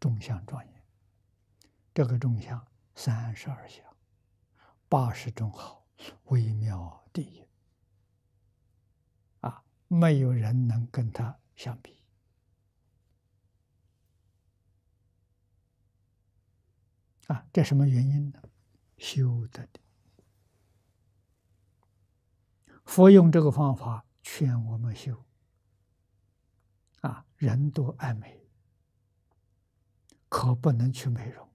众相庄严，这个众相三十二相，八十种好，微妙第一啊！没有人能跟他相比啊！这什么原因呢？修得的。佛用这个方法劝我们修啊！人多爱美。可不能去美容，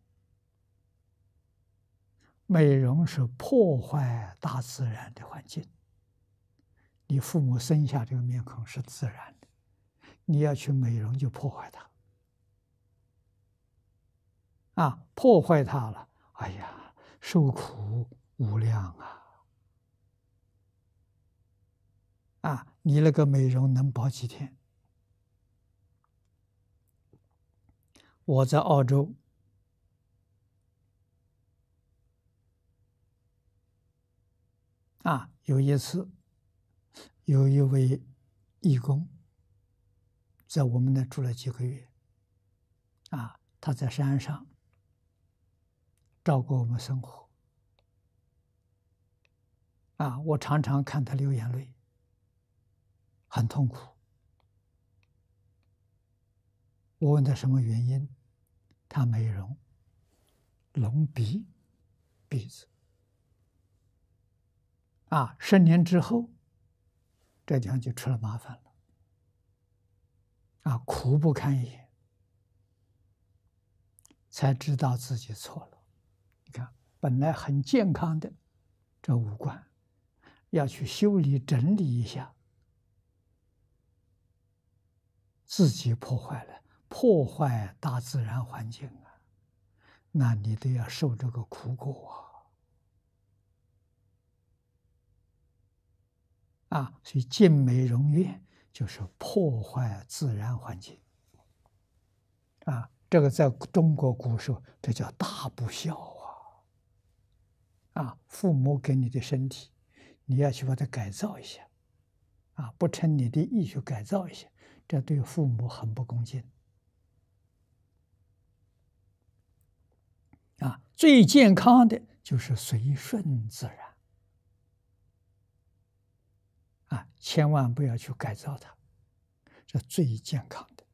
美容是破坏大自然的环境。你父母生下这个面孔是自然的，你要去美容就破坏它啊，破坏它了，哎呀，受苦无量啊！啊，你那个美容能保几天？我在澳洲啊，有一次，有一位义工在我们那住了几个月。啊，他在山上照顾我们生活。啊，我常常看他流眼泪，很痛苦。我问他什么原因，他美容、隆鼻、鼻子，啊，十年之后，这地方就出了麻烦了，啊，苦不堪言，才知道自己错了。你看，本来很健康的这五官，要去修理整理一下，自己破坏了。破坏大自然环境啊，那你都要受这个苦果啊！啊，所以净美容院就是破坏自然环境啊。这个在中国古时候，这叫大不孝啊！啊，父母给你的身体，你要去把它改造一下啊，不成你的意去改造一下，这对父母很不恭敬。最健康的就是随顺自然，啊，千万不要去改造它，这最健康的。